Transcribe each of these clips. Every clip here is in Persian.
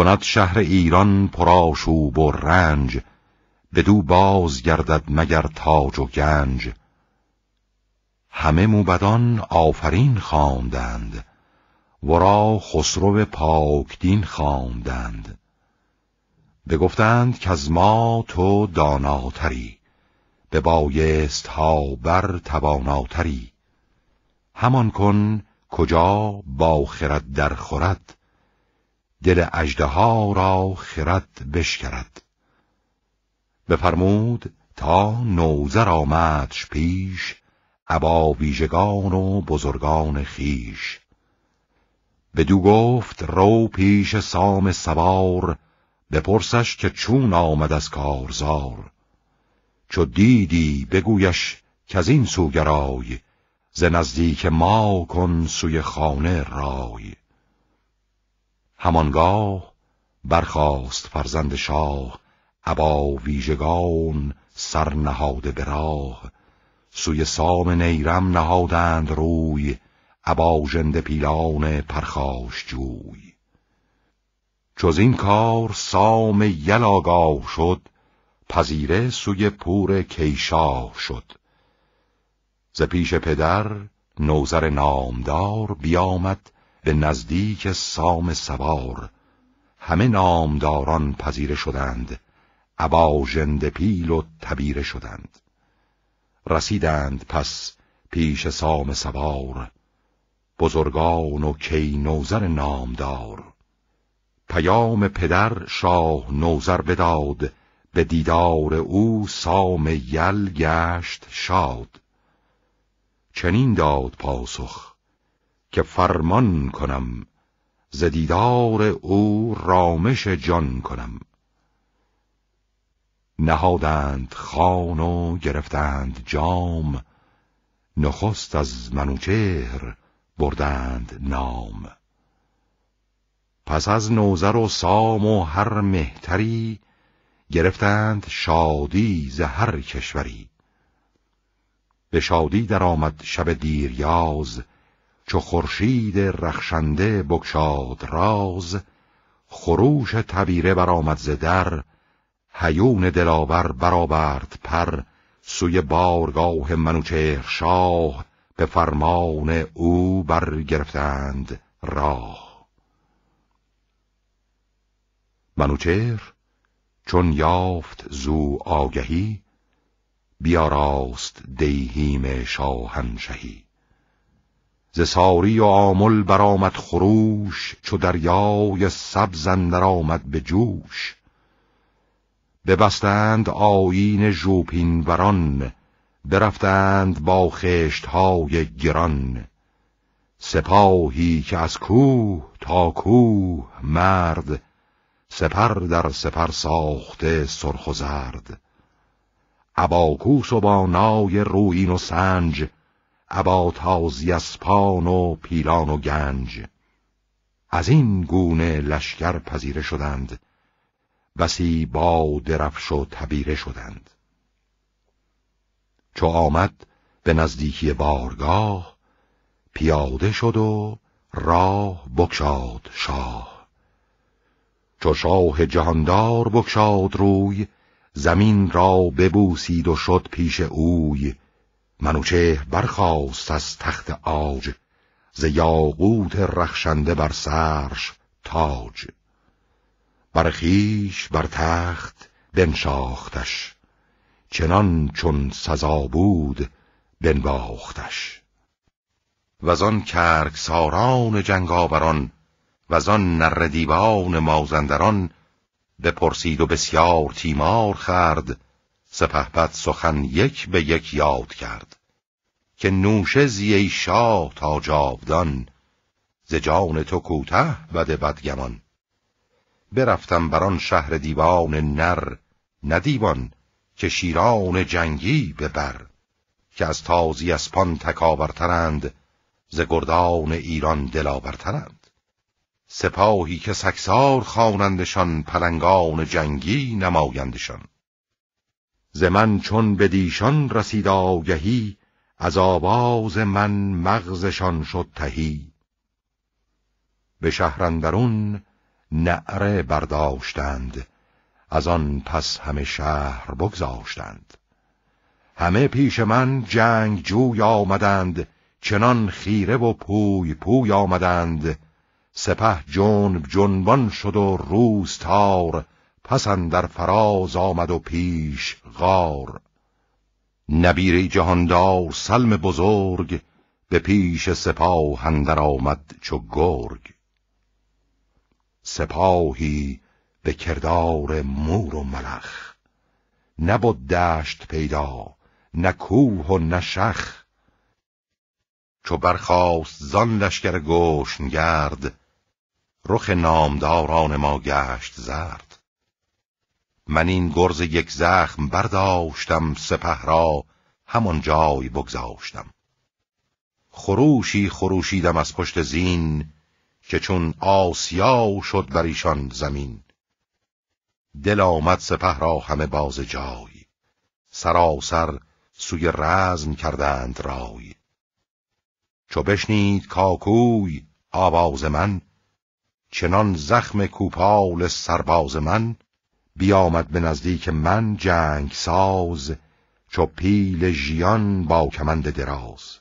کند شهر ایران پراشوب و رنج بدو باز گردد مگر تاج و گنج همه موبدان آفرین خواندند ورا خسرو پاکدین خواندند بگفتند که از ما تو داناتری به بایست ها بر تواناتری همان کن کجا با خرد در خورد دل اژدها را خرد بشکرد بفرمود تا نوزر آمدش پیش ابا ویژگان و بزرگان خیش بدو گفت رو پیش سام سوار بپرسش که چون آمد از کارزار چو دیدی بگویش که از این سوگرای ز نزدیک ما کن سوی خانه رای همانگاه برخاست فرزند شاه عبا ویژگان سر نهاده به راه سوی سام نیرم نهادند روی عبا جند پیلان پرخاش جوی چوز این کار سام یل آگاه شد پذیره سوی پور کیشاه شد ز پیش پدر نوزر نامدار بیامد به نزدیک سام سوار همه نامداران پذیره شدند عبا پیل و تبیره شدند رسیدند پس پیش سام سوار بزرگان و نوزر نامدار پیام پدر شاه نوزر بداد به دیدار او سام یل گشت شاد چنین داد پاسخ که فرمان کنم ز دیدار او رامش جان کنم نهادند خان و گرفتند جام نخست از منوچهر بردند نام پس از نوزر و سام و هر مهتری گرفتند شادی ز هر کشوری به شادی درآمد شب دیریاز چو خورشید رخشنده بگشاد راز خروش تبیره برآمد ز در هیون دلاور برآورد پر سوی بارگاه منوچهر شاه به فرمان او برگرفتند راه منوچهر چون یافت زو آگهی بیاراست دیهیم شاهنشهی ز و آمل برآمد خروش چو دریای سبز اندر آمد به جوش ببستند آیین ژوپین وران برفتند با خشتهای گران سپاهی که از کوه تا کوه مرد سپر در سپر ساخته سرخ و زرد اباکوس و بانای روین و سنج عبا تازی اسپان و پیلان و گنج از این گونه لشکر پذیره شدند بسی با درفش و تبیره شدند چو آمد به نزدیکی بارگاه پیاده شد و راه بکشاد شاه چو شاه جهاندار بکشاد روی زمین را ببوسید و شد پیش اوی منوچه برخاست از تخت آج ز یاقوت رخشنده بر سرش تاج برخیش بر تخت بنشاختش چنان چون سزا بود بنباختش وزان کرکساران جنگاوران وزان نردیبان مازندران بپرسید و بسیار تیمار خرد سپهبد سخن یک به یک یاد کرد که نوشه زی شاه تا جاودان ز جان تو کوته بد بدگمان برفتم بر آن شهر دیوان نر ندیوان که شیران جنگی ببر که از تازی اسپان تکاورترند ز گردان ایران دلاورترند سپاهی که سکسار خوانندشان پلنگان جنگی نمایندشان ز من چون به دیشان رسید آگهی از آواز من مغزشان شد تهی به شهرندرون نعره برداشتند از آن پس همه شهر بگذاشتند همه پیش من جنگ جوی آمدند چنان خیره و پوی پوی آمدند سپه جنب جنبان شد و روز تار حسن در فراز آمد و پیش غار نبیری جهاندار سلم بزرگ به پیش سپاه اندر آمد چو گرگ سپاهی به کردار مور و ملخ نبود دشت پیدا نه کوه و نشخ چو برخاست زان لشکر گوشنگرد رخ نامداران ما گشت زرد من این گرز یک زخم برداشتم سپه را همان جای بگذاشتم خروشی خروشیدم از پشت زین که چون آسیا شد بر ایشان زمین دل آمد سپه را همه باز جای سراسر سوی رزم کردند رای چو بشنید کاکوی آواز من چنان زخم کوپال سرباز من بیامد به نزدیک من جنگ ساز چو پیل ژیان با کمند دراز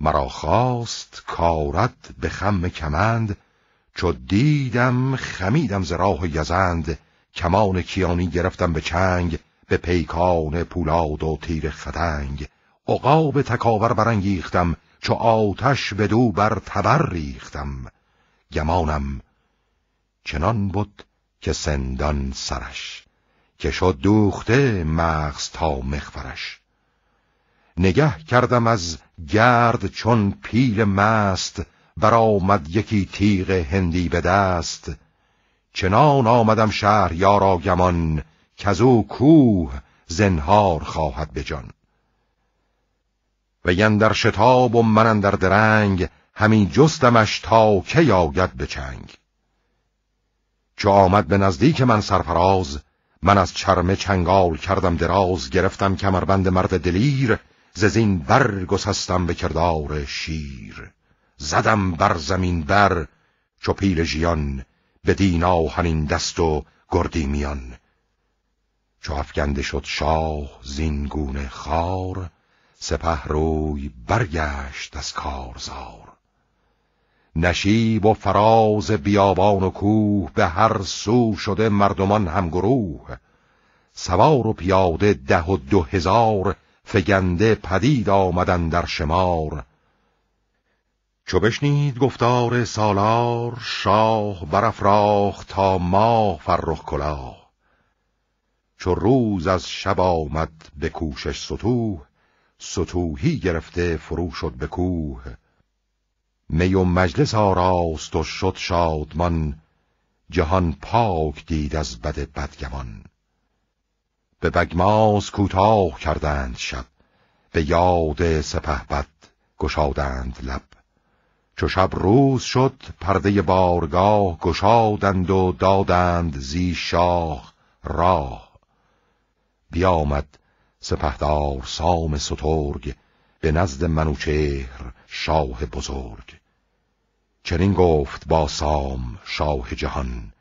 مرا خواست کارت به خم کمند چو دیدم خمیدم ز راه یزند کمان کیانی گرفتم به چنگ به پیکان پولاد و تیر خدنگ عقاب تکاور برانگیختم چو آتش بدو بر تبر ریختم گمانم چنان بود که سندان سرش که شد دوخته مغز تا مخفرش نگه کردم از گرد چون پیل مست برآمد یکی تیغ هندی به دست چنان آمدم شهر یارا گمان او کوه زنهار خواهد بجان و یندر شتاب و من در درنگ همین جستمش تا که یاگد به چو آمد به نزدیک من سرفراز من از چرمه چنگال کردم دراز گرفتم کمربند مرد دلیر ززین بر گسستم به کردار شیر زدم بر زمین بر چو پیل ژیان به دین آهنین دست و گردی میان چو افکنده شد شاه زینگون خار سپه روی برگشت از کارزار نشیب و فراز بیابان و کوه به هر سو شده مردمان همگروه سوار و پیاده ده و دو هزار فگنده پدید آمدن در شمار چو بشنید گفتار سالار شاه برافراخت تا ما فرخ کلاه چو روز از شب آمد به کوشش ستوه ستوهی گرفته فرو شد به کوه می و مجلس آراست و شد شادمان جهان پاک دید از بد بدگمان به بگماز کوتاه کردند شب به یاد سپه بد گشادند لب چو شب روز شد پرده بارگاه گشادند و دادند زی شاه راه بیامد سپهدار سام سترگ به نزد منوچهر شاه بزرگ چنین گفت با سام شاه جهان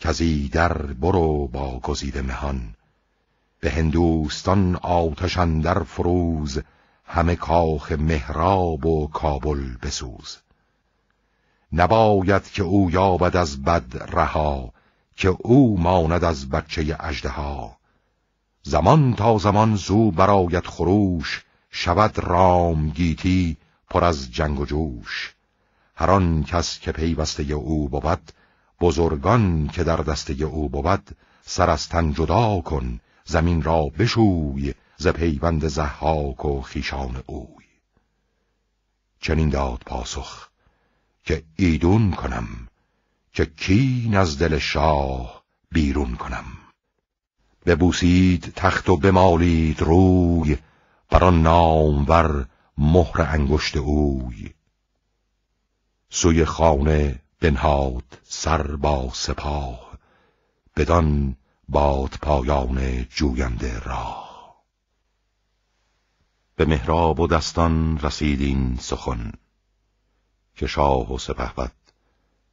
کزی در برو با گزیده مهان به هندوستان آتش اندر فروز همه کاخ مهراب و کابل بسوز نباید که او یابد از بد رها که او ماند از بچه اژدها زمان تا زمان زو براید خروش شود رام گیتی پر از جنگ و جوش هر آن کس که پیوسته او بود بزرگان که در دسته او بود سر از تن جدا کن زمین را بشوی ز پیوند زحاک و خیشان اوی چنین داد پاسخ که ایدون کنم که کی از دل شاه بیرون کنم ببوسید تخت و بمالید روی بران آن نامور مهر انگشت اوی سوی خانه بنهاد سر با سپاه بدان باد پایان جوینده راه به مهراب و دستان رسید این سخن که شاه و سپهوت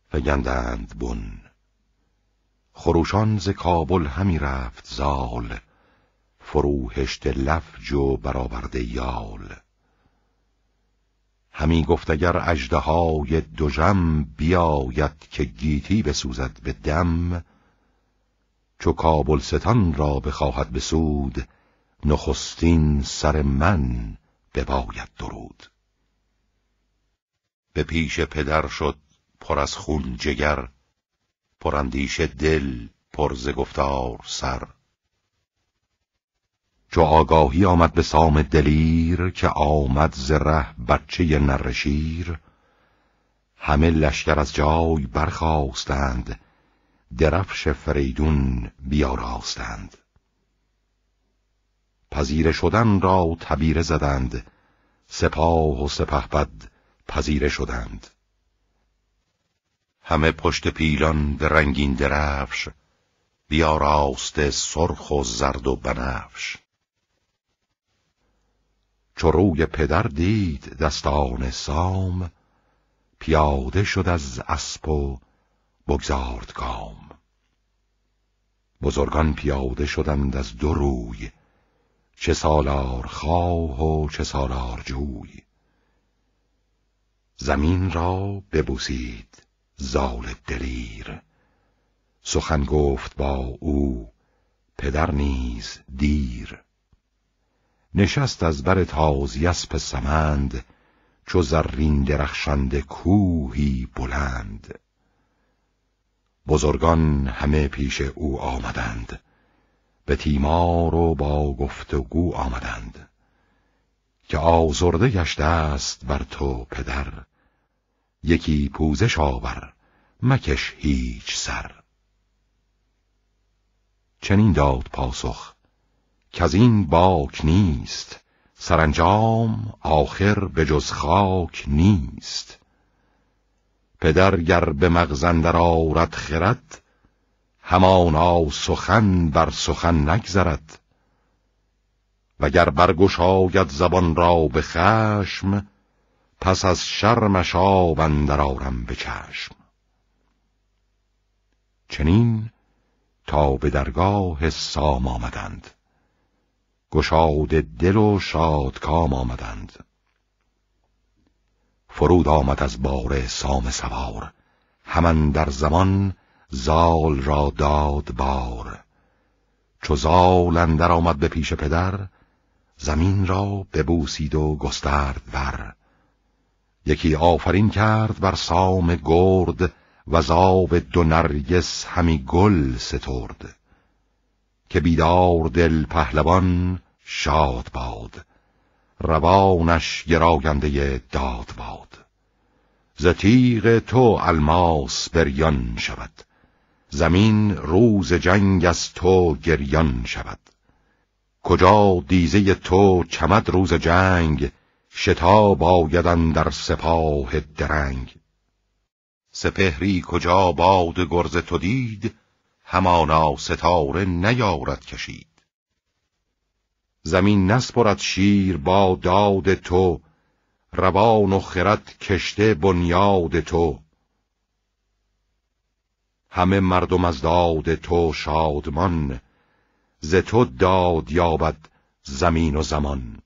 فگندند بون خروشان ز کابل همی رفت زال فروهشت لفج و برآورده یال همی گفت اگر اژدهای دژم بیاید که گیتی بسوزد به دم چو کابلستان را بخواهد بسود نخستین سر من بباید درود به پیش پدر شد پر از خون جگر پرندیش دل پر ز گفتار سر چو آگاهی آمد به سام دلیر که آمد زره بچه نرشیر همه لشکر از جای برخواستند درفش فریدون بیاراستند پذیره شدن را تبیره زدند سپاه و سپه بد پذیره شدند همه پشت پیلان به رنگین درفش بیاراسته سرخ و زرد و بنفش چو روی پدر دید دستان سام پیاده شد از اسب و بگذارد گام بزرگان پیاده شدند از دو روی چه سالار خواه و چه سالار جوی زمین را ببوسید زال دلیر سخن گفت با او پدر نیز دیر نشست از بر تاز یسپ سمند چو زرین درخشند کوهی بلند بزرگان همه پیش او آمدند به تیمار و با گفتگو آمدند که آزرده گشته است بر تو پدر یکی پوزش آور مکش هیچ سر چنین داد پاسخ که از این باک نیست سرانجام آخر به جز خاک نیست پدر گر به مغزن در خرد همانا سخن بر سخن نگذرد وگر برگشاید زبان را به خشم پس از شرمش آب اندر آرم به چشم چنین تا به درگاه سام آمدند گشاد دل و شادکام آمدند فرود آمد از بار سام سوار همان در زمان زال را داد بار چو زال اندر آمد به پیش پدر زمین را ببوسید و گسترد بر یکی آفرین کرد بر سام گرد و زاب دو نرگس همی گل سترد که بیدار دل پهلوان شاد باد روانش گراینده داد باد ز تیغ تو الماس بریان شود زمین روز جنگ از تو گریان شود کجا دیزه تو چمد روز جنگ شتا بایدن در سپاه درنگ سپهری کجا باد گرز تو دید همانا ستاره نیارد کشید زمین نسپرد شیر با داد تو روان و خرد کشته بنیاد تو همه مردم از داد تو شادمان ز تو داد یابد زمین و زمان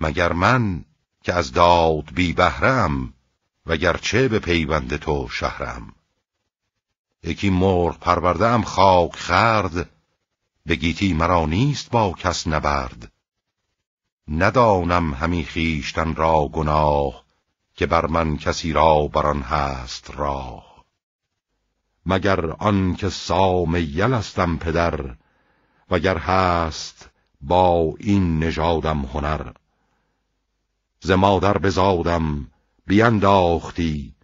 مگر من که از داد بی بهرم وگرچه به پیوند تو شهرم یکی مرغ پرورده ام خاک خرد به گیتی مرا نیست با کس نبرد ندانم همی خیشتن را گناه که بر من کسی را بران هست راه مگر آن که سام یل هستم پدر وگر هست با این نژادم هنر ز مادر بزادم بیانداختی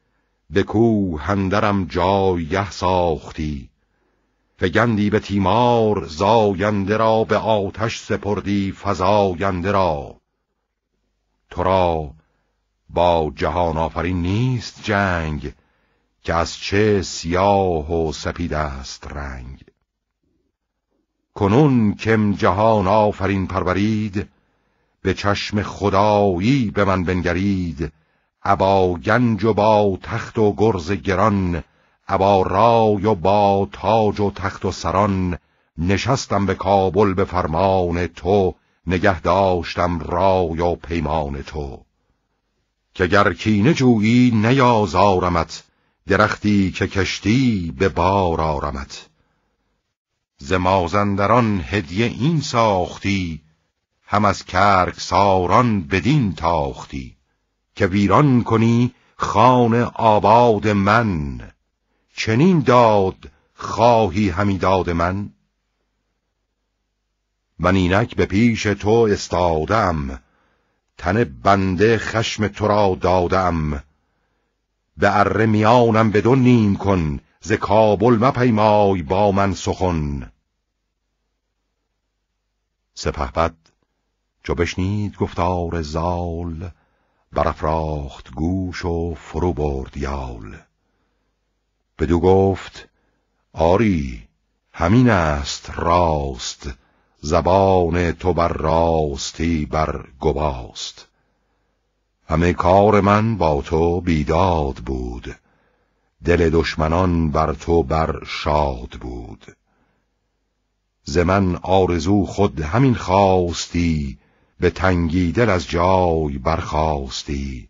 به کوه جای جایه ساختی فگندی به تیمار زاینده را به آتش سپردی فزاینده را تو را با جهان آفرین نیست جنگ که از چه سیاه و سپید است رنگ کنون کم جهان آفرین پرورید به چشم خدایی به من بنگرید ابا گنج و با تخت و گرز گران ابا رای و با تاج و تخت و سران نشستم به کابل به فرمان تو نگه داشتم رای و پیمان تو که گر کینه جویی نیازارمت درختی که کشتی به بار آرمت ز مازندران هدیه این ساختی هم از کرک ساران بدین تاختی که ویران کنی خان آباد من چنین داد خواهی همی داد من من اینک به پیش تو استادم تن بنده خشم تو را دادم به اره میانم به نیم کن ز کابل مپیمای با من سخن سپهبد چو بشنید گفتار زال برافراخت گوش و فرو برد یال بدو گفت آری همین است راست زبان تو بر راستی بر گواست همه کار من با تو بیداد بود دل دشمنان بر تو بر شاد بود ز من آرزو خود همین خواستی به تنگی دل از جای برخواستی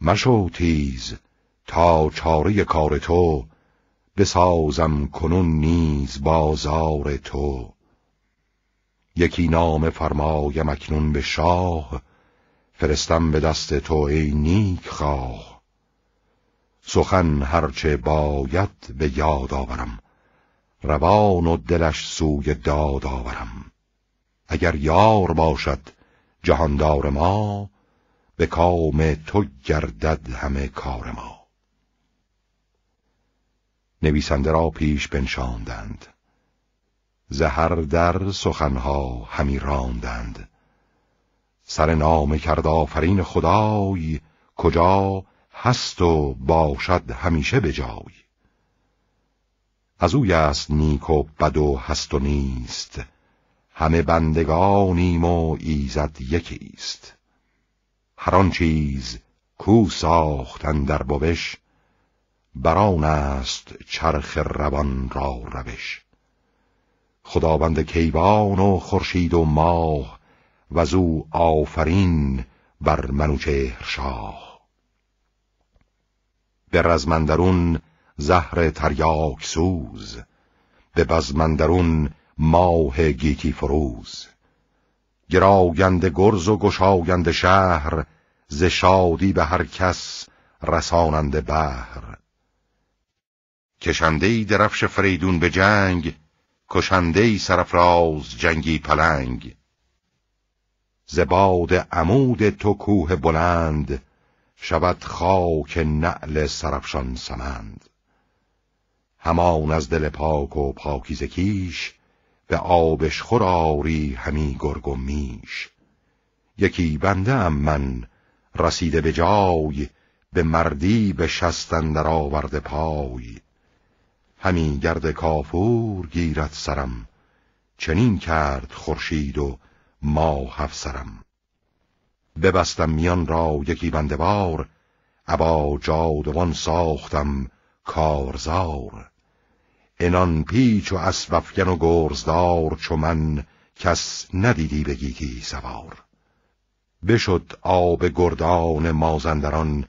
مشو تیز تا چاره کار تو بسازم کنون نیز بازار تو یکی نام فرمایم اکنون به شاه فرستم به دست تو ای نیک خواه سخن هرچه باید به یاد آورم روان و دلش سوی داد آورم اگر یار باشد جهاندار ما به کام تو گردد همه کار ما نویسنده را پیش بنشاندند زهر در سخنها همی راندند سر نام کرد آفرین خدای کجا هست و باشد همیشه به جای از او است نیک و بد و هست و نیست همه بندگانیم و ایزد است. هر آن چیز کو ساختن در بوش بران است چرخ روان را روش خداوند کیوان و خورشید و ماه و زو آفرین بر منوچهر شاه به رزمندرون زهر تریاک سوز به بزمندرون ماه گیتی فروز گراگند گرز و گشاگند شهر ز شادی به هر کس رسانند بهر کشنده درفش فریدون به جنگ کشنده سرفراز جنگی پلنگ باد عمود تو کوه بلند شود خاک نعل سرفشان سمند همان از دل پاک و پاکیزه کیش به آبش خوراری همی گرگ و میش یکی بنده ام من رسیده به جای به مردی به شستن در آورد پای همی گرد کافور گیرد سرم چنین کرد خورشید و ماه سرم ببستم میان را یکی بنده بار ابا جادوان ساختم کارزار انان پیچ و اسوفگن و گرزدار چو من کس ندیدی به گیتی سوار بشد آب گردان مازندران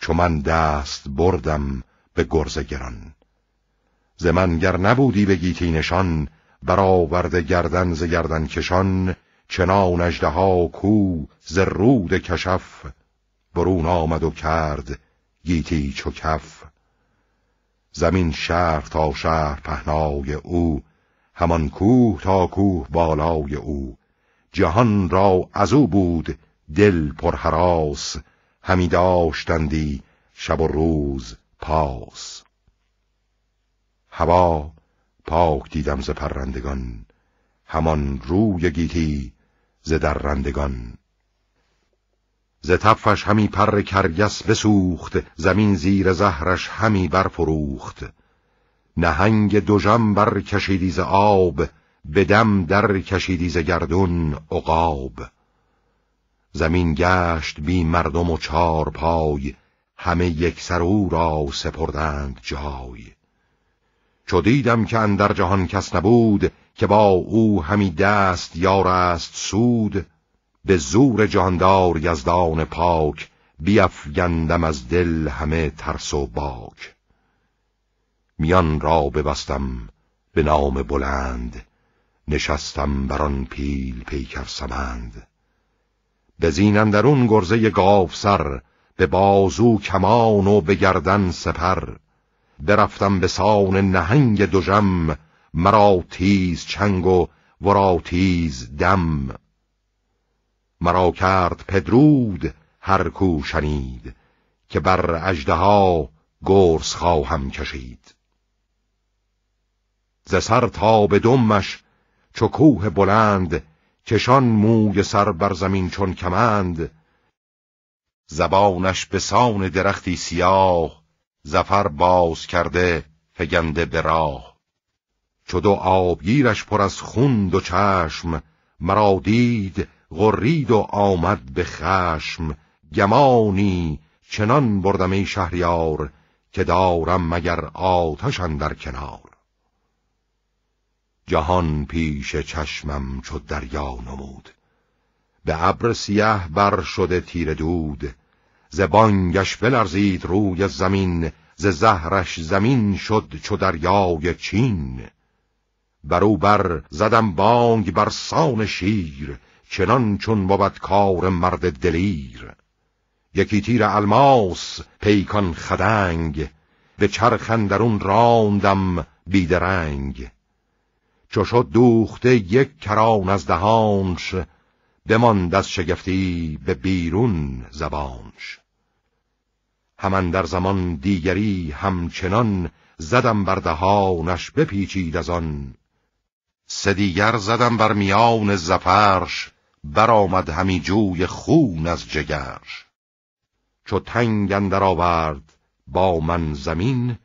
چو من دست بردم به گرز گران ز من گر نبودی به گیتی نشان برآورده گردن ز گردن کشان چنان ها کو ز رود کشف برون آمد و کرد گیتی چو کف زمین شهر تا شهر پهنای او همان کوه تا کوه بالای او جهان را از او بود دل پرحراس همی داشتندی شب و روز پاس هوا پاک دیدم ز پرندگان همان روی گیتی ز درندگان ز تفش همی پر کرگس بسوخت زمین زیر زهرش همی برفروخت نهنگ دوژم بر کشیدی ز آب دم در کشیدی ز گردون عقاب زمین گشت بی مردم و چار پای همه یک سر او را سپردند جای چو دیدم که اندر جهان کس نبود که با او همی دست یار است سود به زور جاندار یزدان پاک بیفگندم از دل همه ترس و باک میان را ببستم به نام بلند نشستم بران پیل پیکر سمند به اون گرزه گاف سر به بازو کمان و به گردن سپر برفتم به سان نهنگ دوژم مرا تیز چنگ و ورا تیز دم مرا کرد پدرود هر کو شنید که بر ها گرس خواهم کشید ز سر تا به دمش چو کوه بلند کشان موی سر بر زمین چون کمند زبانش به سان درختی سیاه زفر باز کرده فگنده به راه چو دو آبگیرش پر از خون و چشم مرا دید غرید و آمد به خشم گمانی چنان بردم ای شهریار که دارم مگر آتش در کنار جهان پیش چشمم چو دریا نمود به ابر سیه بر شده تیر دود ز بانگش بلرزید روی زمین ز زهرش زمین شد چو دریای چین برو بر زدم بانگ بر سان شیر چنان چون بابد کار مرد دلیر یکی تیر الماس پیکان خدنگ به چرخ اندرون راندم بیدرنگ چو شد دوخته یک کران از دهانش بماند از شگفتی به بیرون زبانش همان در زمان دیگری همچنان زدم بر دهانش بپیچید از آن سه دیگر زدم بر میان زفرش برآمد همی جوی خون از جگر چو تنگ اندر آورد با من زمین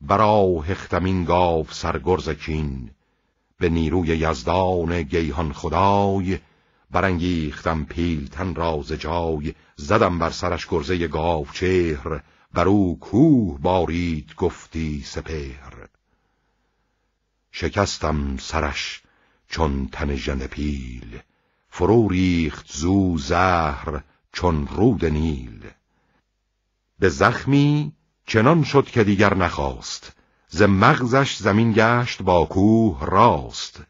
برا هختمین گاو سرگرز کین به نیروی یزدان گیهان خدای برانگیختم تن راز جای زدم بر سرش گرزه گاو چهر بر او کوه بارید گفتی سپهر شکستم سرش چون تن ژنده پیل فرو ریخت زو زهر چون رود نیل به زخمی چنان شد که دیگر نخواست ز مغزش زمین گشت با کوه راست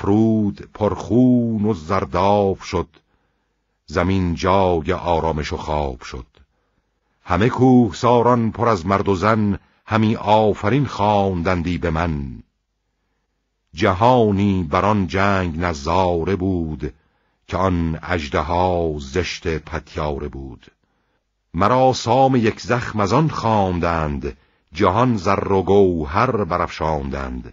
رود پرخون و زرداب شد زمین جای آرامش و خواب شد همه کوه ساران پر از مرد و زن همی آفرین خواندندی به من جهانی بر آن جنگ نزاره بود که آن اژدها زشت پتیاره بود مرا سام یک زخم از آن خواندند جهان زر و گوهر برافشاندند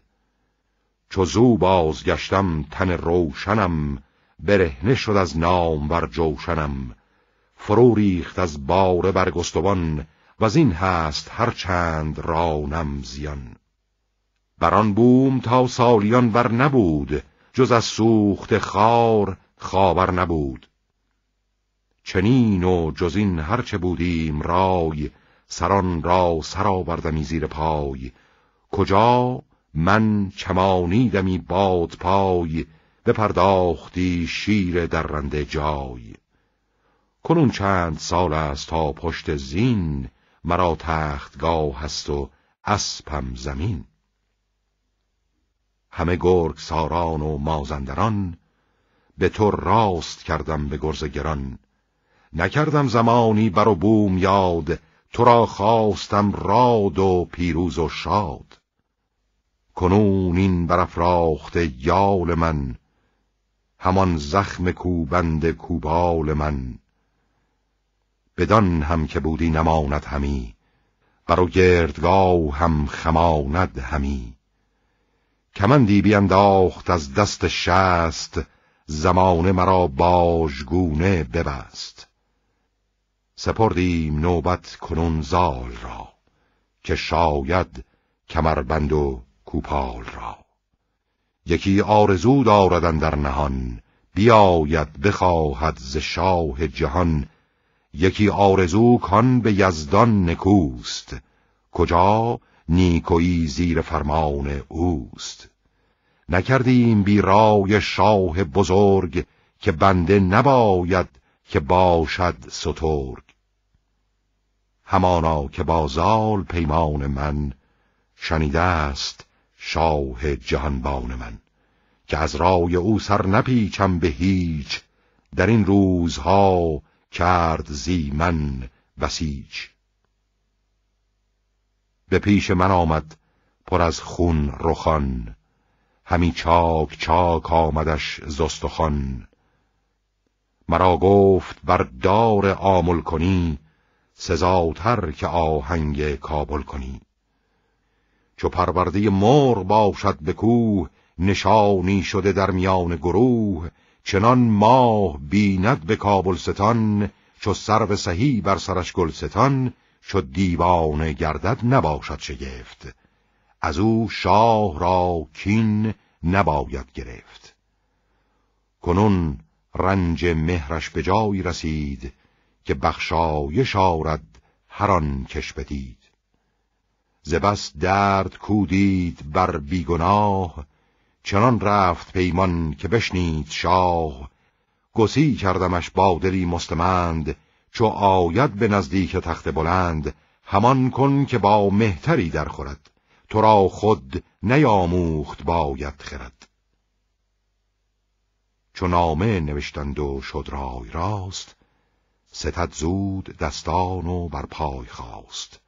چو زو بازگشتم تن روشنم برهنه شد از نام بر جوشنم فرو ریخت از باره برگستوان و از این هست هر چند رانم زیان بر آن بوم تا سالیان بر نبود جز از سوخت خار خاور نبود چنین و جز این هرچه بودیم رای سران را سر آوردمی زیر پای کجا من چمانیدمی باد پای به پرداختی شیر درنده جای کنون چند سال است تا پشت زین مرا تختگاه هست و اسپم زمین همه گرگ ساران و مازندران به تو راست کردم به گرز گران نکردم زمانی بر و بوم یاد تو را خواستم راد و پیروز و شاد کنون این برافراخت یال من همان زخم کوبند کوبال من بدان هم که بودی نماند همی بر و گردگاه هم خماند همی کمندی بینداخت از دست شست زمانه مرا باژگونه ببست سپردیم نوبت کنون زال را که شاید کمربند و کوپال را یکی آرزو داردن در نهان بیاید بخواهد ز شاه جهان یکی آرزو کان به یزدان نکوست کجا نیکویی زیر فرمان اوست نکردیم رای شاه بزرگ که بنده نباید که باشد سترگ همانا که بازال پیمان من شنیده است شاه جهانبان من که از رای او سر نپیچم به هیچ در این روزها کرد زی من بسیج به پیش من آمد پر از خون رخان همی چاک چاک آمدش زستخان مرا گفت بر دار آمل کنی سزاتر که آهنگ کابل کنی چو پرورده مرغ باشد به کوه نشانی شده در میان گروه چنان ماه بیند به کابل ستان چو به سهی بر سرش گلستان چو دیوانه گردد نباشد شگفت از او شاه را کین نباید گرفت کنون رنج مهرش به جایی رسید که بخشایش آرد هر آن کش بدید ز درد کودید بر بیگناه چنان رفت پیمان که بشنید شاه گسی کردمش با مستمند چو آید به نزدیک تخت بلند همان کن که با مهتری در تو را خود نیاموخت باید خرد چو نامه نوشتند و شد رای راست ستت زود دستان و بر پای خواست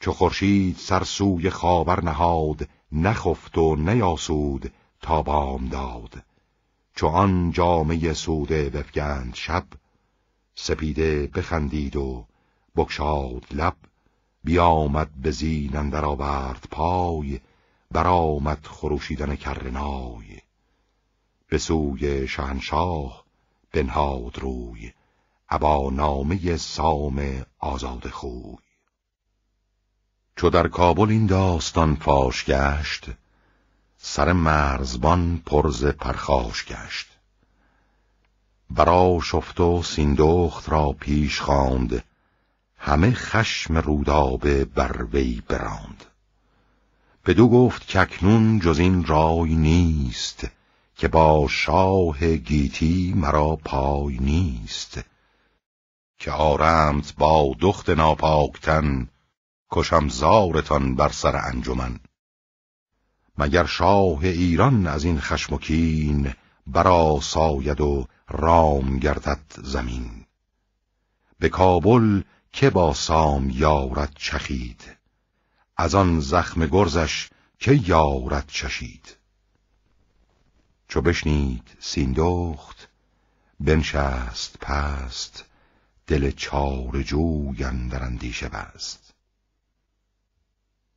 چو خورشید سر سوی خاور نهاد نخفت و نیاسود تا بام داد چو آن جامه سوده بفگند شب سپیده بخندید و بکشاد لب بیامد به زین اندر آورد پای برآمد خروشیدن کرنای به سوی شهنشاه بنهاد روی ابا نامه سام آزاد خوی چو در کابل این داستان فاش گشت سر مرزبان پرز پرخاش گشت برا شفت و سیندخت را پیش خواند همه خشم رودابه بر وی براند بدو گفت که اکنون جز این رای نیست که با شاه گیتی مرا پای نیست که آرمت با دخت ناپاکتن کشم زارتان بر سر انجمن مگر شاه ایران از این خشم و کین برا ساید و رام گردد زمین به کابل که با سام یارت چخید از آن زخم گرزش که یارت چشید چو بشنید سیندخت بنشست پست دل چار جوی در اندیشه بست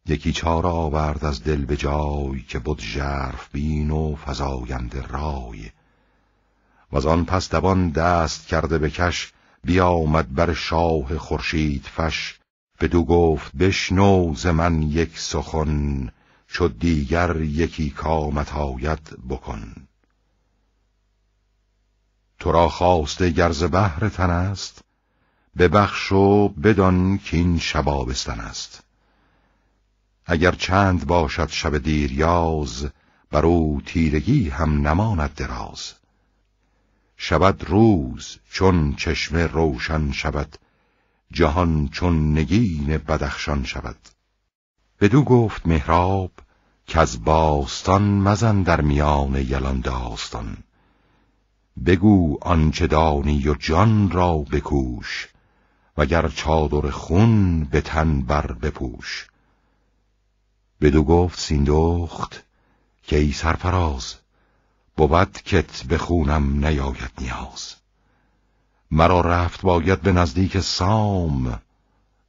یکی چار آورد از دل به جای که بود ژرف بین و فزاینده رای و از آن پس دوان دست کرده به کش بیامد بر شاه خورشید فش دو گفت بشنو ز من یک سخن چو دیگر یکی کامت آید بکن تو را خواسته گرز بهر تن است ببخش و بدان کین شبابستن است اگر چند باشد شب دیریاز بر او تیرگی هم نماند دراز شود روز چون چشم روشن شود جهان چون نگین بدخشان شود بدو گفت مهراب که از باستان مزن در میان یلان داستان بگو آنچه دانی و جان را بکوش وگر چادر خون به تن بر بپوش بدو گفت سیندخت که ای سرفراز بود کت به خونم نیاید نیاز مرا رفت باید به نزدیک سام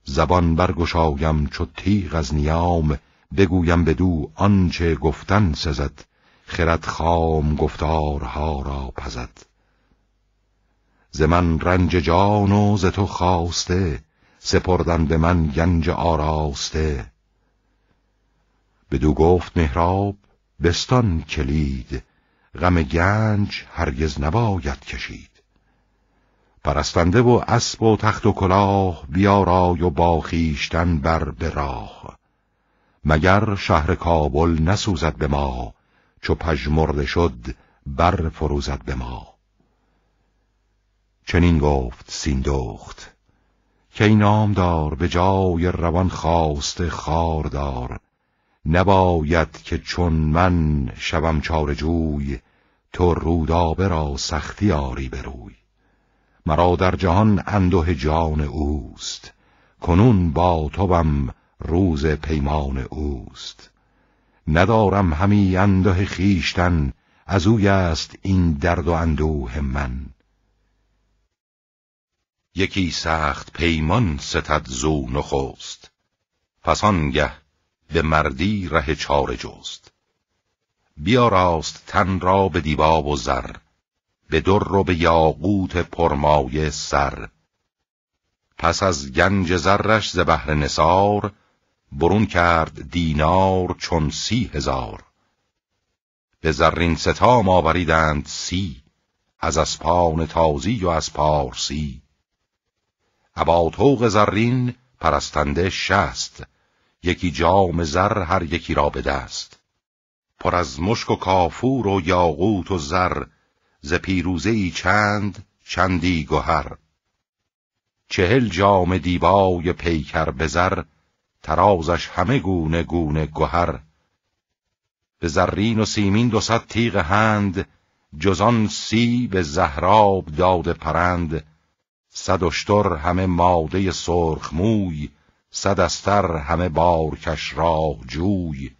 زبان برگشایم چو تیغ از نیام بگویم بدو آنچه گفتن سزد خرد خام گفتارها را پزد ز من رنج جان و ز تو خواسته سپردن به من گنج آراسته بدو گفت مهراب بستان کلید غم گنج هرگز نباید کشید پرستنده و اسب و تخت و کلاه بیارای و باخیشتن بر به راه مگر شهر کابل نسوزد به ما چو پژمرده شد بر فروزد به ما چنین گفت سیندخت که این نامدار به جای روان خواست خاردار نباید که چون من شوم جوی تو رودابه را سختی آری بروی مرا در جهان اندوه جان اوست کنون با توم روز پیمان اوست ندارم همی اندوه خیشتن از اوی است این درد و اندوه من یکی سخت پیمان ستد زو نخست پس آنگه به مردی ره چار جست بیا راست تن را به دیبا و زر به در رو به یاقوت پرمایه سر پس از گنج زرش ز بهر نصار برون کرد دینار چون سی هزار به زرین ستام آوریدند سی از اسپان تازی و از پارسی توق زرین پرستنده شست یکی جام زر هر یکی را به دست پر از مشک و کافور و یاقوت و زر ز پیروزه ای چند چندی گهر چهل جام دیبای پیکر به زر ترازش همه گونه گونه گهر به زرین و سیمین دو صد تیغ هند جزان سی به زهراب داد پرند صد اشتر همه ماده سرخ موی صد همه همه بارکش راه جوی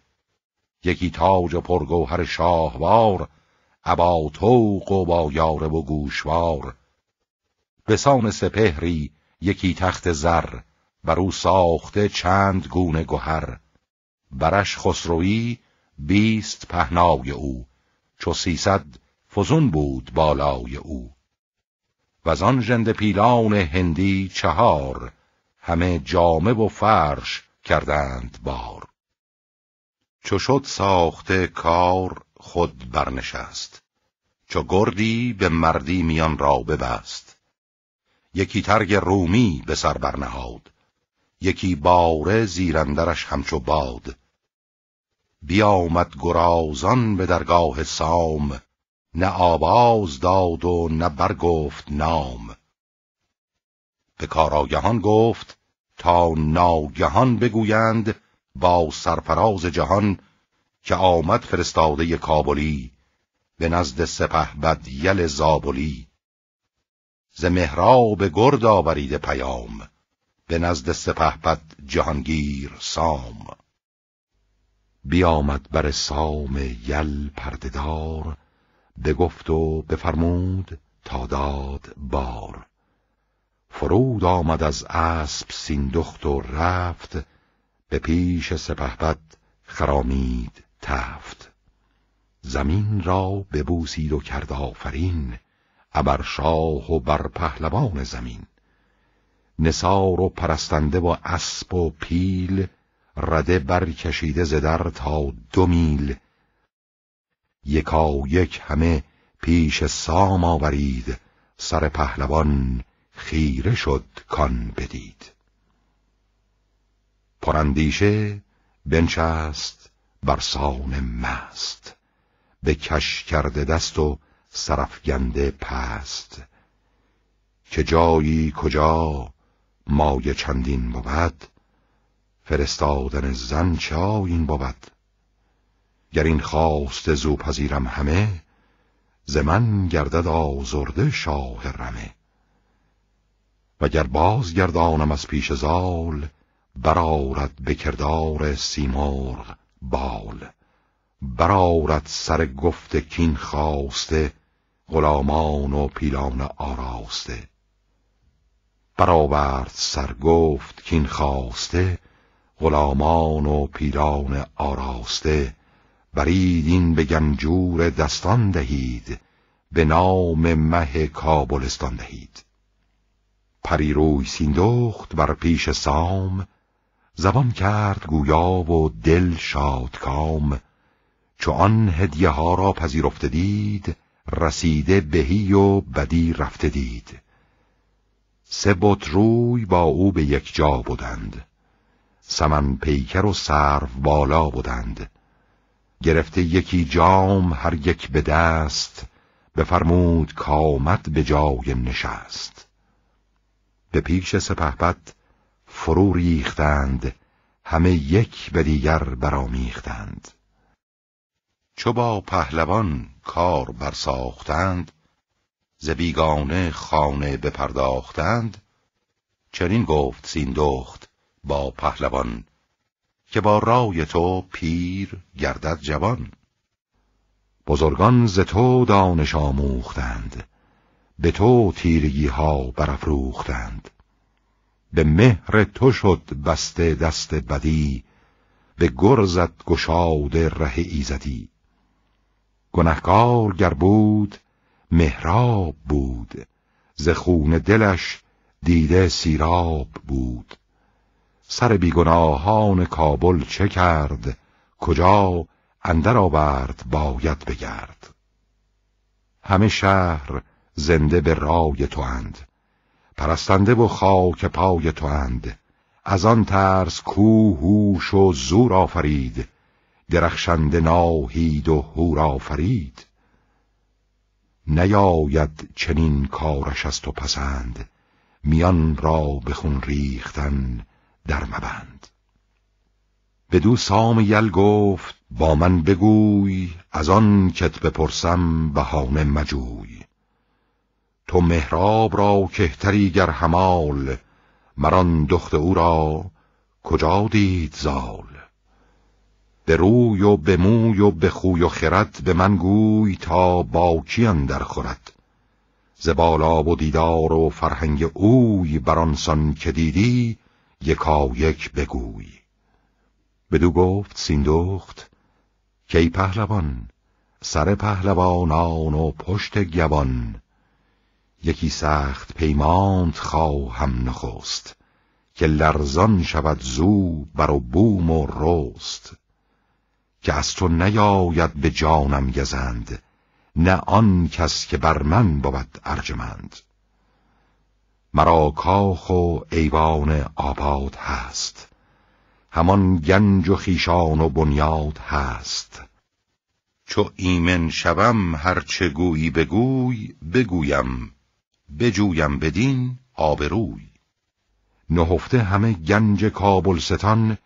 یکی تاج پرگوهر شاهوار ابا توق و با یاره و گوشوار بسان سپهری یکی تخت زر بر او ساخته چند گونه گهر برش خسروی بیست پهنای او چو سیصد فزون بود بالای او و آن ژنده پیلان هندی چهار همه جامه و فرش کردند بار چو شد ساخته کار خود برنشست چو گردی به مردی میان را ببست یکی ترگ رومی به سر برنهاد یکی باره زیرندرش همچو باد بیامد گرازان به درگاه سام نه آواز داد و نه برگفت نام به کاراگهان گفت تا ناگهان بگویند با سرفراز جهان که آمد فرستاده کابلی به نزد سپه بد یل زابلی ز مهراب گرد آورید پیام به نزد سپه بد جهانگیر سام بیامد بر سام یل به گفت و بفرمود تا داد بار فرود آمد از اسب سیندخت و رفت به پیش سپهبد خرامید تفت زمین را ببوسید و کرد آفرین ابر و بر پهلوان زمین نسار و پرستنده و اسب و پیل رده برکشیده ز در تا دو میل یکا یک همه پیش سام آورید سر پهلوان خیره شد کان بدید پرندیشه بنشست بر سان مست به کش کرده دست و سرفگنده پست که جایی کجا مایه چندین بود فرستادن زن چاین این بود گر این خواست زو پذیرم همه ز من گردد آزرده شاه رمه وگر بازگردانم از پیش زال برارد به کردار سیمرغ بال برارد سر گفت کین خواسته غلامان و پیلان آراسته برآورد سر گفت کین خواسته غلامان و پیلان آراسته برید این به گنجور دستان دهید به نام مه کابلستان دهید پری روی سیندخت بر پیش سام زبان کرد گویا و دل شاد چو آن هدیه ها را پذیرفته دید رسیده بهی و بدی رفته دید سه بط روی با او به یک جا بودند سمن پیکر و سرف بالا بودند گرفته یکی جام هر یک به دست بفرمود کامت به جای نشست به پیش سپهبد فرو ریختند همه یک به دیگر برامیختند چو با پهلوان کار برساختند ز بیگانه خانه بپرداختند چنین گفت سیندخت با پهلوان که با رای تو پیر گردد جوان بزرگان ز تو دانش آموختند به تو تیرگی ها برافروختند به مهر تو شد بسته دست بدی به گرزت گشاد ره ایزدی گنهکار گر بود مهراب بود ز خون دلش دیده سیراب بود سر بیگناهان کابل چه کرد کجا اندر آورد باید بگرد همه شهر زنده به رای تو اند پرستنده و خاک پای تو اند از آن ترس کوهوش هوش و زور آفرید درخشنده ناهید و هور آفرید نیاید چنین کارش از تو پسند میان را به خون ریختن در مبند دو سام یل گفت با من بگوی از آن کت بپرسم بهانه مجوی تو مهراب را کهتری گر همال مران دخت او را کجا دید زال به روی و به موی و به خوی و خرد به من گوی تا با کی اندر خورد زبالا و دیدار و فرهنگ اوی برانسان که دیدی یکا یک بگوی بدو گفت سیندخت کی پهلوان سر پهلوانان و پشت گوان یکی سخت پیمانت خواهم نخست که لرزان شود زو بر و بوم و رست که از تو نیاید به جانم گزند نه آن کس که بر من بود ارجمند مرا کاخ و ایوان آباد هست همان گنج و خیشان و بنیاد هست چو ایمن شوم هر چه گویی بگوی بگویم بجویم بدین آبروی نهفته همه گنج کابلستان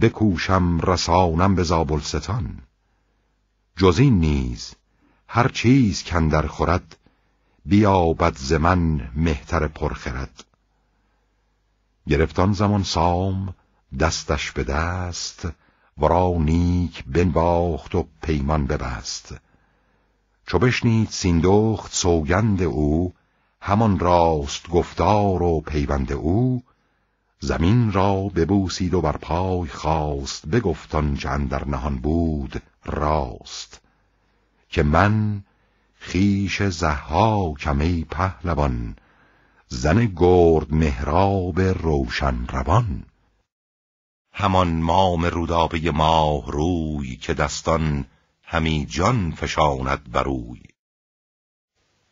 بکوشم رسانم به زابلستان جز این نیز هر چیز کندر خورد بیابد ز من مهتر پرخرد گرفتان زمان سام دستش به دست را نیک بنباخت و پیمان ببست چو بشنید سیندخت سوگند او همان راست گفتار و پیوند او زمین را ببوسید و بر پای خواست بگفتان چند در نهان بود راست که من خیش زها کمی پهلوان زن گرد مهراب روشن روان همان مام رودابه ماه روی که دستان همی جان فشاند بروی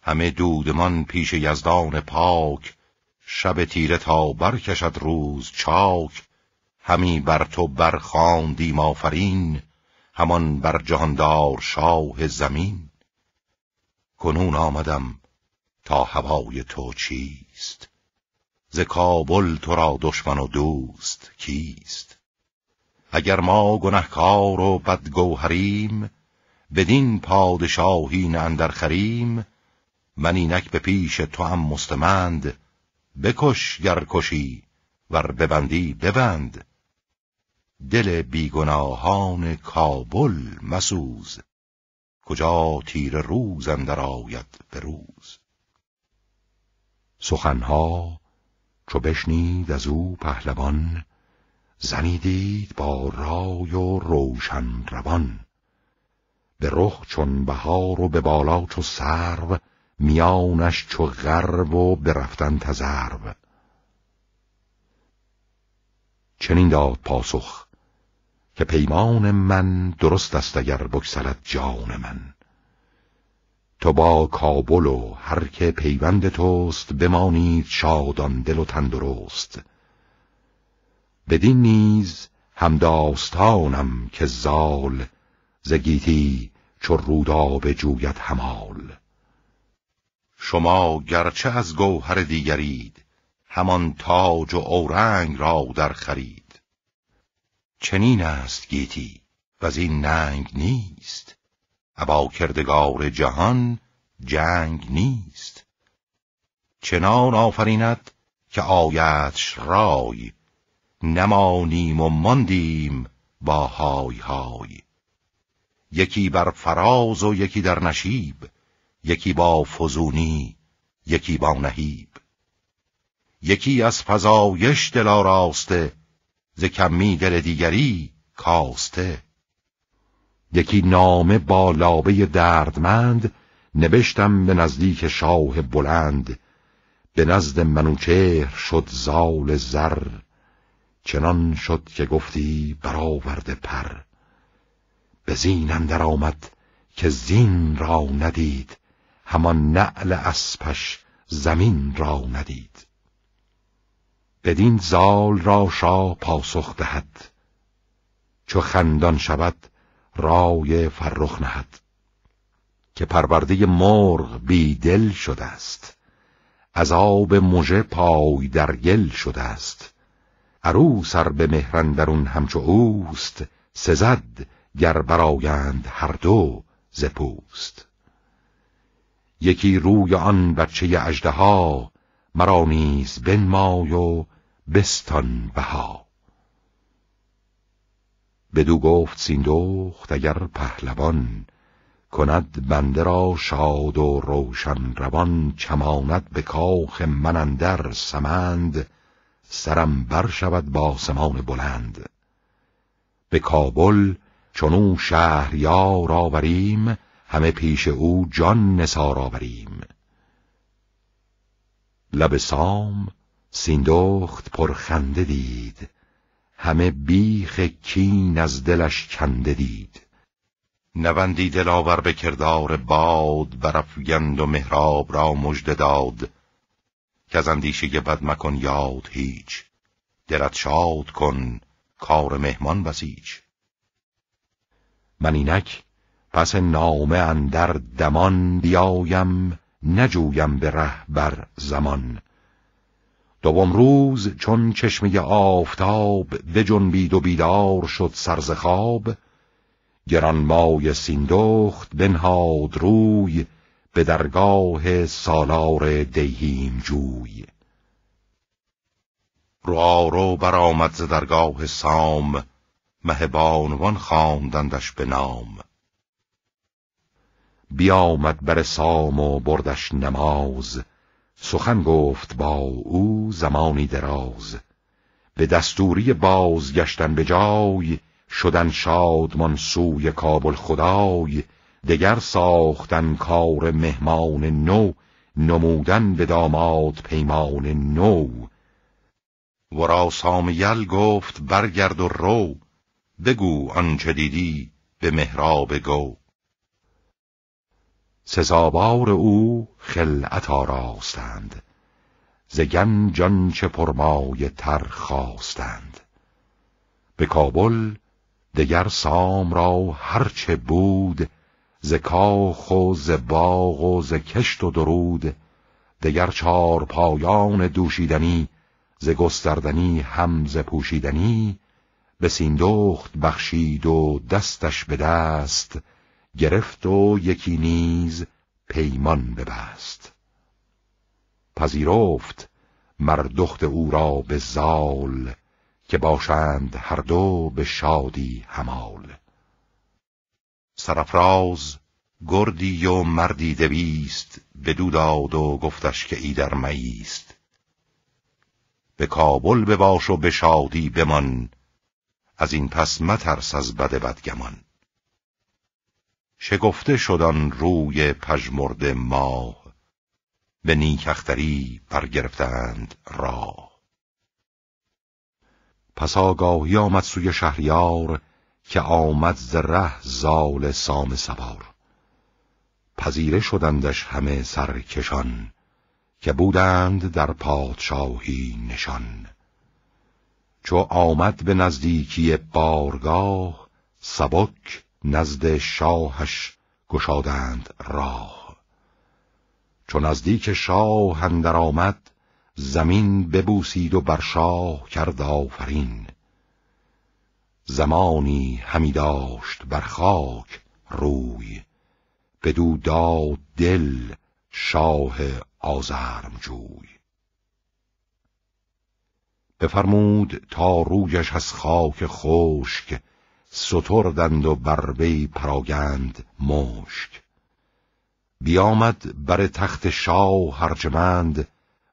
همه دودمان پیش یزدان پاک شب تیره تا برکشد روز چاک همی بر تو برخاندیم آفرین همان بر جهاندار شاه زمین کنون آمدم تا هوای تو چیست ز کابل تو را دشمن و دوست کیست اگر ما گنهکار و بدگوهریم بدین پادشاهی اندر خریم من اینک به پیش تو هم مستمند بکش گر کشی ور ببندی ببند دل بیگناهان کابل مسوز کجا تیر روز اندر آید به روز سخنها چو بشنید از او پهلوان زنیدید با رای و روشن روان به رخ چون بهار و به بالا چو سرو میانش چو غرب و برفتن تزرب چنین داد پاسخ که پیمان من درست است اگر بکسلت جان من تو با کابل و هر که پیوند توست بمانید شادان دل و تندرست بدین نیز هم داستانم که زال زگیتی چو به جویت همال شما گرچه از گوهر دیگرید همان تاج و اورنگ را در خرید چنین است گیتی و از این ننگ نیست ابا کردگار جهان جنگ نیست چنان آفریند که آیتش رای نمانیم و ماندیم با های های یکی بر فراز و یکی در نشیب یکی با فزونی یکی با نهیب یکی از فزایش دلا راسته ز کمی دل دیگری کاسته یکی نامه با لابه دردمند نوشتم به نزدیک شاه بلند به نزد منوچهر شد زال زر چنان شد که گفتی برآورده پر به زینم در آمد که زین را ندید همان نعل اسپش زمین را ندید بدین زال را شاه پاسخ دهد چو خندان شود رای فرخ نهد که پرورده مرغ بیدل شده است از آب مژه پای در گل شده است ارو سر به مهرندرون همچو اوست سزد گر برایند هر دو زپوست یکی روی آن بچه اجده ها مرا نیز بنمای و بستان بها بدو گفت سیندوخت اگر پهلوان کند بنده را شاد و روشن روان چماند به کاخ منندر سمند سرم بر شود با سمان بلند به کابل چونو شهریار آوریم همه پیش او جان نسار آوریم لب سام سیندخت پرخنده دید همه بیخ کین از دلش کنده دید نوندی دلاور به کردار باد برفگند و مهراب را مژده داد که از اندیشه بد مکن یاد هیچ درت شاد کن کار مهمان بسیج من اینک پس نامه اندر دمان بیایم نجویم به رهبر زمان دوم روز چون چشمه آفتاب به جنبید و بیدار شد سرز خواب گران مای سیندخت بنهاد روی به درگاه سالار دهیم جوی رو برآمد ز درگاه سام مه خواندندش به نام بیامد بر سام و بردش نماز سخن گفت با او زمانی دراز به دستوری بازگشتن به جای شدن شادمان سوی کابل خدای دگر ساختن کار مهمان نو نمودن به داماد پیمان نو و ورا سامیل گفت برگرد و رو بگو آنچه دیدی به مهراب گو سزاوار او خلعت آراستند ز گنج آنچه پرمایه تر خواستند به کابل دگر سام را هرچه بود ز کاخ و ز باغ و ز کشت و درود دگر چار پایان دوشیدنی ز گستردنی هم ز پوشیدنی به سیندخت بخشید و دستش به دست گرفت و یکی نیز پیمان ببست پذیرفت مردخت او را به زال که باشند هر دو به شادی همال سرفراز گردی و مردی دویست به داد و گفتش که ای در ماییست به کابل بباش و به شادی بمان از این پس مترس از بد بدگمان شگفته شدن روی پژمرد ماه به نیکختری برگرفتند راه پس آگاهی آمد سوی شهریار که آمد ز ره زال سام سوار پذیره شدندش همه سرکشان که بودند در پادشاهی نشان چو آمد به نزدیکی بارگاه سبک نزد شاهش گشادند راه چون نزدیک شاه اندر آمد زمین ببوسید و بر شاه کرد آفرین زمانی همی داشت بر خاک روی بدو داد دل شاه جوی بفرمود تا رویش از خاک خشک ستردند و بر وی پراگند مشک بیامد بر تخت شاه هرجمند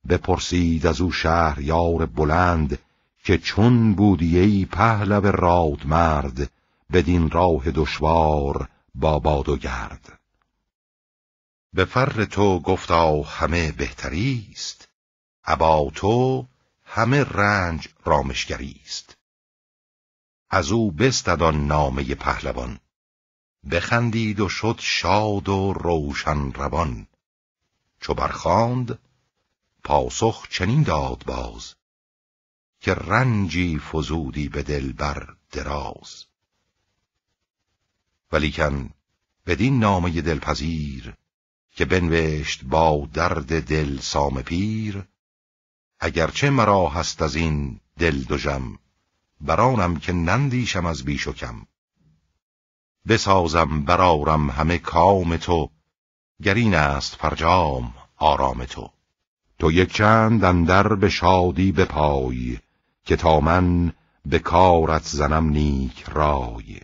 بپرسید از او شهر شهریار بلند که چون بودی ای پهلو مرد بدین راه دشوار با باد و گرد به فر تو گفتا همه بهتری است ابا تو همه رنج رامشگری است از او بستدان نامه پهلوان بخندید و شد شاد و روشن روان چو برخاند پاسخ چنین داد باز که رنجی فزودی به دل بر دراز ولیکن بدین نامه دلپذیر که بنوشت با درد دل سام پیر اگرچه مرا هست از این دل دژم برانم که نندیشم از بیش و بسازم برارم همه کام تو گرین است فرجام آرام تو تو یک چند اندر به شادی به بپای که تا من به کارت زنم نیک رای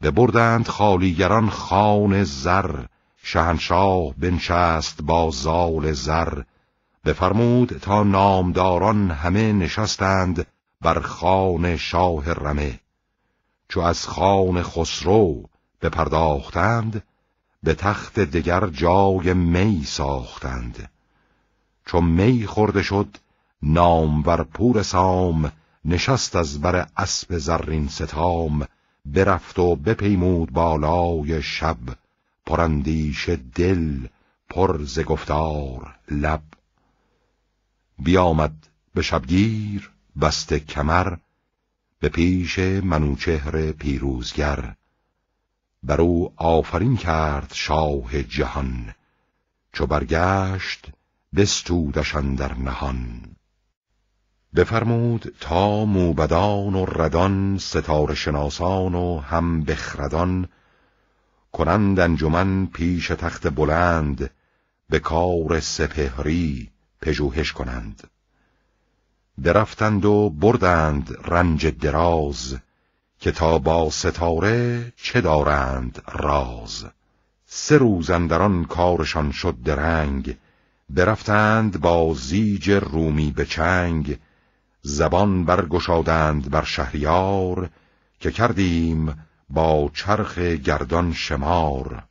بردند خالیگران خان زر شهنشاه بنشست با زال زر بفرمود تا نامداران همه نشستند بر خان شاه رمه چو از خان خسرو پرداختند به تخت دگر جای می ساختند چو می خورده شد بر پور سام نشست از بر اسب زرین ستام برفت و بپیمود بالای شب پرندیش دل پر ز گفتار لب بیامد به شبگیر بست کمر به پیش منوچهر پیروزگر بر او آفرین کرد شاه جهان چو برگشت بستودشان در نهان بفرمود تا موبدان و ردان ستاره شناسان و هم بخردان کنند انجمن پیش تخت بلند به کار سپهری پژوهش کنند برفتند و بردند رنج دراز که تا با ستاره چه دارند راز سه روز اندران کارشان شد درنگ برفتند با زیج رومی به چنگ زبان برگشادند بر شهریار که کردیم با چرخ گردان شمار